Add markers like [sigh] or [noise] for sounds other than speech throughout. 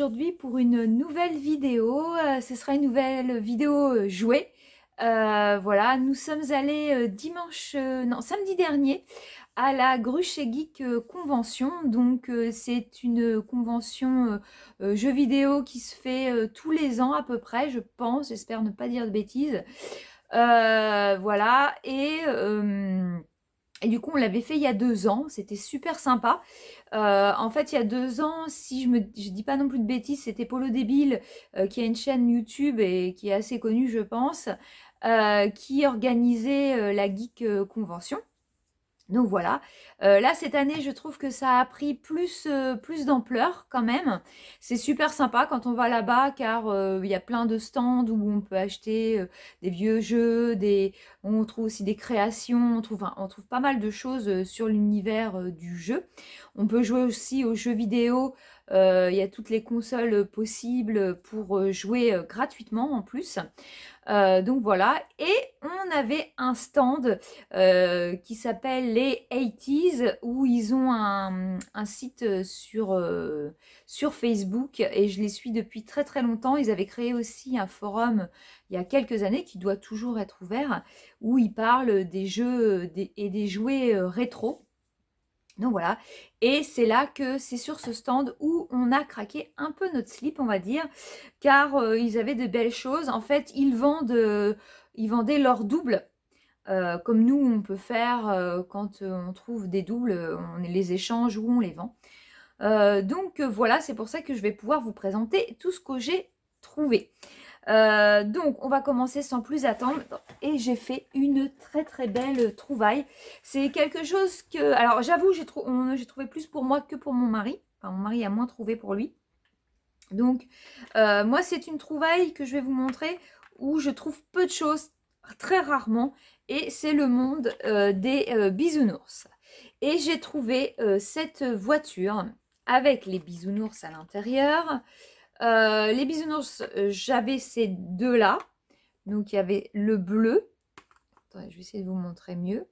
aujourd'hui pour une nouvelle vidéo. Euh, ce sera une nouvelle vidéo euh, jouée. Euh, voilà, nous sommes allés dimanche, non, samedi dernier à la Gruche Geek Convention. Donc c'est une convention jeux vidéo qui se fait tous les ans à peu près, je pense. J'espère ne pas dire de bêtises. voilà, et et du coup, on l'avait fait il y a deux ans, c'était super sympa. Euh, en fait, il y a deux ans, si je ne dis pas non plus de bêtises, c'était Polo Débile, euh, qui a une chaîne YouTube et qui est assez connue, je pense, euh, qui organisait la Geek Convention. Donc voilà, euh, là cette année je trouve que ça a pris plus, euh, plus d'ampleur quand même. C'est super sympa quand on va là-bas car euh, il y a plein de stands où on peut acheter des vieux jeux, des... on trouve aussi des créations, on trouve, on trouve pas mal de choses sur l'univers du jeu. On peut jouer aussi aux jeux vidéo euh, il y a toutes les consoles euh, possibles pour euh, jouer gratuitement en plus. donc voilà, et on avait un stand qui s'appelle les 80s où ils ont un, site sur, sur Facebook et je les suis depuis très très longtemps. Ils avaient créé aussi un forum il y a quelques années qui doit toujours être ouvert où ils parlent des jeux et des jouets rétro. Donc voilà, et c'est là que c'est sur ce stand où on a craqué un peu notre slip, on va dire, car euh, ils avaient de belles choses. En fait, ils vendent, euh, ils vendaient leurs doubles, euh, comme nous on peut faire quand on trouve des doubles, on les échange ou on les vend. donc voilà, c'est pour ça que je vais pouvoir vous présenter tout ce que j'ai trouvé. Euh, donc, on va commencer sans plus attendre. Et j'ai fait une très très belle trouvaille. C'est quelque chose que... Alors, j'avoue, j'ai trouvé plus pour moi que pour mon mari. Enfin, mon mari a moins trouvé pour lui. Donc, euh, moi, c'est une trouvaille que je vais vous montrer où je trouve peu de choses, très rarement. Et c'est le monde euh, des bisounours. Et j'ai trouvé cette voiture avec les bisounours à l'intérieur. Euh, les bisounours, euh, j'avais ces deux-là. Donc, il y avait le bleu. Attendez, je vais essayer de vous montrer mieux.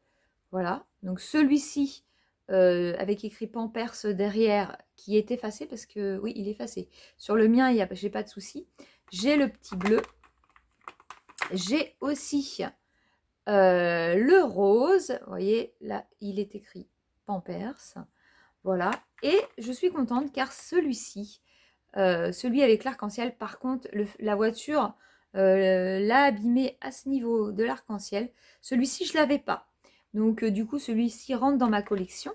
Voilà. Donc, celui-ci, euh, avec écrit Pampers derrière, qui est effacé parce que... Oui, il est effacé. Sur le mien, il j'ai pas de souci. J'ai le petit bleu. J'ai aussi le rose. Vous voyez, là, il est écrit Pampers. Voilà. Et je suis contente car celui-ci, euh, celui avec l'arc-en-ciel, par contre, la voiture euh, l'a abîmé à ce niveau de l'arc-en-ciel. Celui-ci, je l'avais pas. Donc, euh, du coup, celui-ci rentre dans ma collection.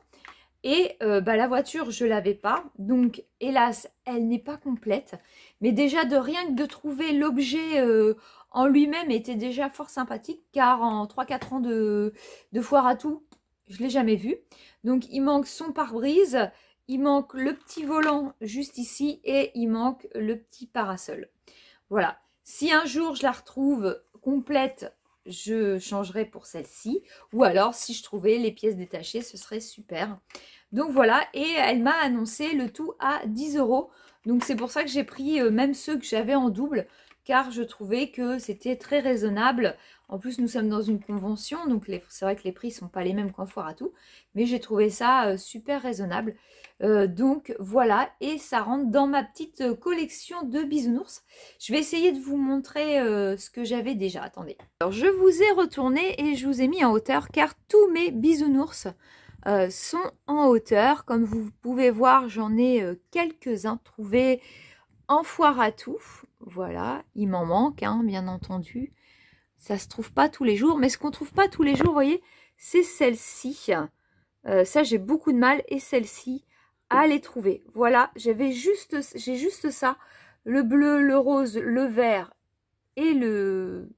Et bah, la voiture, je l'avais pas. Donc, hélas, elle n'est pas complète. Mais déjà, de rien que de trouver l'objet en lui-même était déjà fort sympathique. Car en 3-4 ans de, de foire à tout, je l'ai jamais vu. Donc, il manque son pare-brise il manque le petit volant juste ici et il manque le petit parasol. Voilà. Si un jour je la retrouve complète, je changerai pour celle-ci. Ou alors, si je trouvais les pièces détachées, ce serait super. Donc voilà, et elle m'a annoncé le tout à 10 euros. Donc c'est pour ça que j'ai pris euh, même ceux que j'avais en double car je trouvais que c'était très raisonnable. En plus, nous sommes dans une convention, donc c'est vrai que les prix ne sont pas les mêmes qu'en foire à tout, mais j'ai trouvé ça euh, super raisonnable. Euh, donc voilà, et ça rentre dans ma petite euh, collection de bisounours. Je vais essayer de vous montrer ce que j'avais déjà. Attendez. Alors je vous ai retourné et je vous ai mis en hauteur, car tous mes bisounours sont en hauteur. Comme vous pouvez voir, j'en ai quelques-uns trouvés en foire à tout. Voilà, il m'en manque, hein, bien entendu. Ça se trouve pas tous les jours, mais ce qu'on trouve pas tous les jours, vous voyez, c'est celle-ci. Euh, ça, j'ai beaucoup de mal, et celle-ci, à les trouver. Voilà, j'avais juste, j'ai juste ça. Le bleu, le rose, le vert et le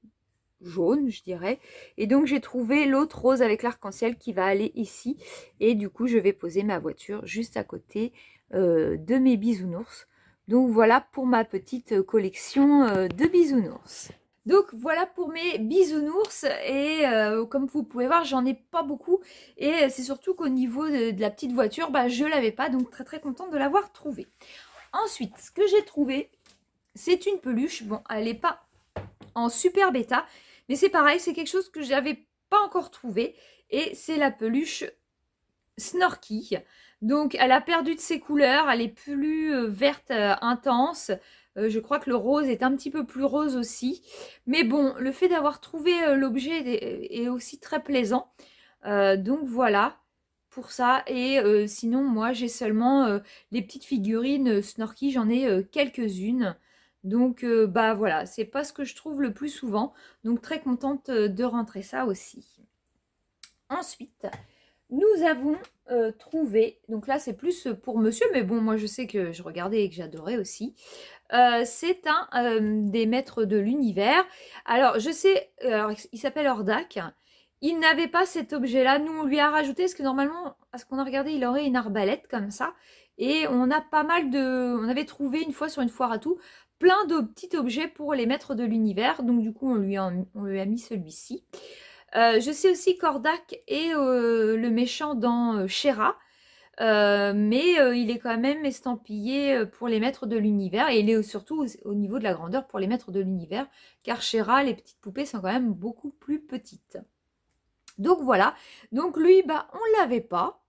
jaune, je dirais. Et donc, j'ai trouvé l'autre rose avec l'arc-en-ciel qui va aller ici. Et du coup, je vais poser ma voiture juste à côté euh, de mes bisounours. Donc voilà pour ma petite euh, collection euh, de bisounours. Donc voilà pour mes bisounours et euh, comme vous pouvez voir j'en ai pas beaucoup et c'est surtout qu'au niveau de, la petite voiture bah, je l'avais pas donc très très contente de l'avoir trouvée. Ensuite ce que j'ai trouvé c'est une peluche, bon elle n'est pas en super bêta mais c'est pareil c'est quelque chose que n'avais pas encore trouvé et c'est la peluche Snorky. Donc elle a perdu de ses couleurs, elle est plus euh, verte euh, intense. Euh, je crois que le rose est un petit peu plus rose aussi. Mais bon, le fait d'avoir trouvé l'objet est, aussi très plaisant. donc voilà pour ça. Et sinon, moi, j'ai seulement les petites figurines Snorky. J'en ai quelques-unes. Donc bah voilà, c'est pas ce que je trouve le plus souvent. Donc très contente de rentrer ça aussi. Ensuite, nous avons euh, trouvé, donc là c'est plus pour monsieur, mais bon moi je sais que je regardais et que j'adorais aussi. Euh, c'est un euh, des maîtres de l'univers. Alors je sais, il s'appelle Ordac. Il n'avait pas cet objet-là. Nous, on lui a rajouté, parce que normalement, à ce qu'on a regardé, il aurait une arbalète comme ça. Et on a pas mal de... On avait trouvé une fois sur une foire à tout, plein de petits objets pour les maîtres de l'univers. Donc du coup, on lui on lui a mis celui-ci. Euh, je sais aussi qu'Ordak est euh, le méchant dans euh, Shera, mais il est quand même estampillé pour les maîtres de l'univers et il est surtout au, niveau de la grandeur pour les maîtres de l'univers, car Shera, les petites poupées sont quand même beaucoup plus petites. Donc voilà, donc lui, bah, on l'avait pas.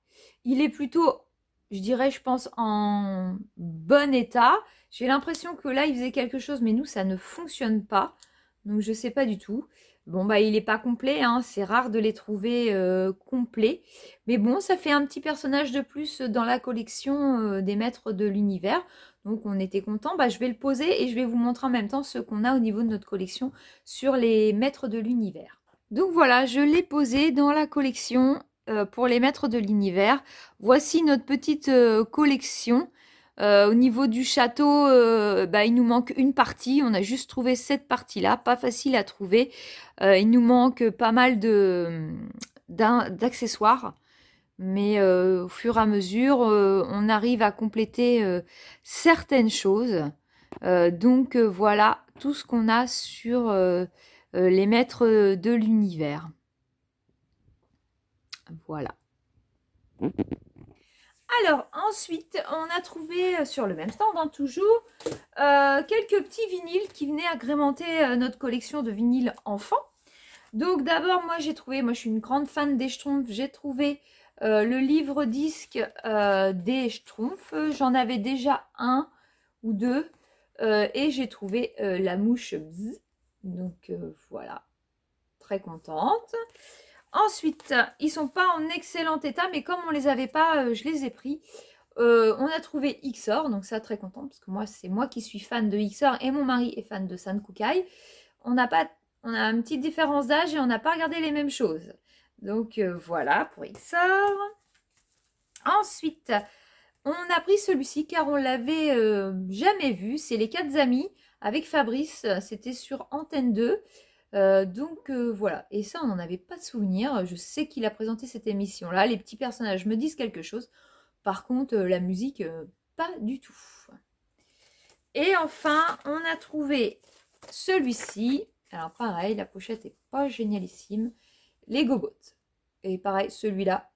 Il est plutôt je dirais, je pense, en bon état. J'ai l'impression que là, il faisait quelque chose, mais nous, ça ne fonctionne pas. Donc, je ne sais pas du tout. Bon, bah, il n'est pas complet, hein. c'est rare de les trouver euh, complets. Mais bon, ça fait un petit personnage de plus dans la collection euh, des maîtres de l'univers. Donc, on était content. Bah, je vais le poser et je vais vous montrer en même temps ce qu'on a au niveau de notre collection sur les maîtres de l'univers. Donc voilà, je l'ai posé dans la collection euh, pour les maîtres de l'univers. Voici notre petite collection. Euh, au niveau du château, euh, bah, il nous manque une partie. On a juste trouvé cette partie-là, pas facile à trouver. Euh, il nous manque pas mal d'accessoires. Mais au fur et à mesure, on arrive à compléter certaines choses. donc voilà tout ce qu'on a sur les maîtres de l'univers. Voilà. Alors ensuite, on a trouvé euh, sur le même stand, hein, toujours, euh, quelques petits vinyles qui venaient agrémenter euh, notre collection de vinyles enfants. Donc d'abord, moi j'ai trouvé, moi je suis une grande fan des Schtroumpfs, j'ai trouvé le livre disque des Schtroumpfs. J'en avais déjà un ou deux et j'ai trouvé la mouche Bzz. Donc voilà, très contente. Ensuite, ils sont pas en excellent état, mais comme on les avait pas, euh, je les ai pris. Euh, on a trouvé XOR, donc ça très content, parce que moi, c'est moi qui suis fan de XOR et mon mari est fan de San Kukai. On pas on a une petite différence d'âge et on n'a pas regardé les mêmes choses. Donc euh, voilà pour XOR. Ensuite, on a pris celui-ci car on l'avait jamais vu. C'est les quatre amis avec Fabrice. C'était sur Antenne 2. Euh, donc euh, voilà, et ça on n'en avait pas de souvenir, je sais qu'il a présenté cette émission là, les petits personnages me disent quelque chose, par contre euh, la musique pas du tout. Et enfin on a trouvé celui-ci, alors pareil la pochette est pas génialissime, les gobots. Et pareil celui-là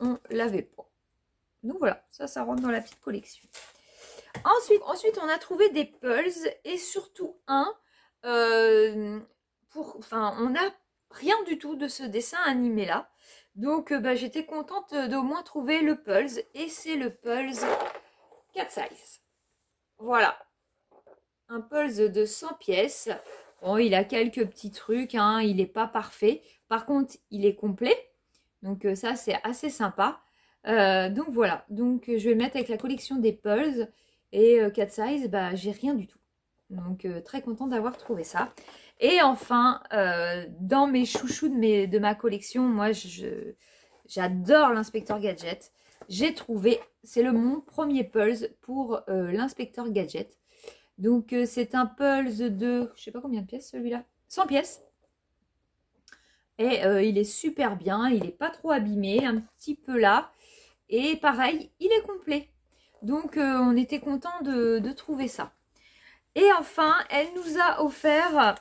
on l'avait pas. Donc voilà, ça ça rentre dans la petite collection. Ensuite, ensuite on a trouvé des puzzles et surtout un enfin, on n'a rien du tout de ce dessin animé là. Donc euh, bah, j'étais contente d'au moins trouver le Pulse et c'est le Pulse 4 size. Voilà, un Pulse de 100 pièces. Bon, il a quelques petits trucs, hein, il n'est pas parfait. Par contre, il est complet. Donc euh, ça, c'est assez sympa. Euh, donc voilà, donc je vais le mettre avec la collection des Pulse et 4 size, bah j'ai rien du tout. Donc euh, très content d'avoir trouvé ça. Et enfin, euh, dans mes chouchous de, ma collection, moi j'adore l'inspecteur gadget. J'ai trouvé, c'est le mon premier pulse pour euh, l'inspecteur gadget. Donc c'est un pulse de, je sais pas combien de pièces celui-là, 100 pièces. Et il est super bien, il n'est pas trop abîmé, un petit peu là. Et pareil, il est complet. Donc on était content de, de trouver ça. Et enfin, elle nous a offert,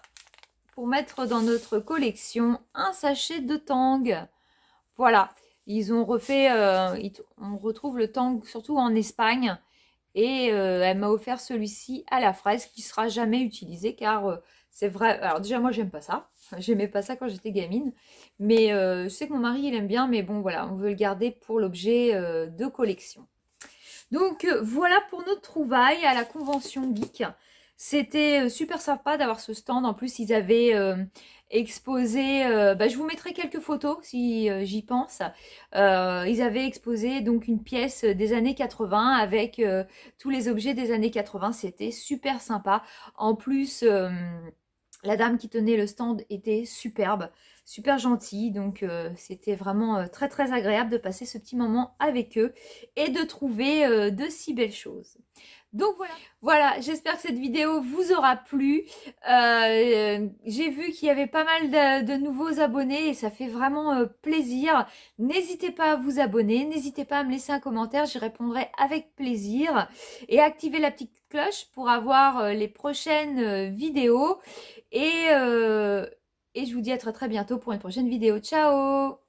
pour mettre dans notre collection, un sachet de Tang. Voilà, ils ont refait, euh, on retrouve le Tang surtout en Espagne. Et euh, elle m'a offert celui-ci à la fraise qui sera jamais utilisé car euh, c'est vrai. Alors déjà moi j'aime pas ça. [laughs] J'aimais pas ça quand j'étais gamine. Mais je sais que mon mari il aime bien. Mais bon voilà, on veut le garder pour l'objet de collection. Donc voilà pour notre trouvaille à la convention geek. C'était euh, super sympa d'avoir ce stand. En plus, ils avaient euh, exposé, euh, bah, je vous mettrai quelques photos si j'y pense. ils avaient exposé donc une pièce des années 80 avec tous les objets des années 80. C'était super sympa. En plus, la dame qui tenait le stand était superbe, super gentille. Donc, c'était vraiment très très agréable de passer ce petit moment avec eux et de trouver de si belles choses. Donc voilà. Voilà, j'espère que cette vidéo vous aura plu. Euh, euh, j'ai vu qu'il y avait pas mal de, nouveaux abonnés et ça fait vraiment euh, plaisir. N'hésitez pas à vous abonner, n'hésitez pas à me laisser un commentaire, j'y répondrai avec plaisir. Et activez la petite cloche pour avoir les prochaines vidéos. Et, et je vous dis à très très bientôt pour une prochaine vidéo. Ciao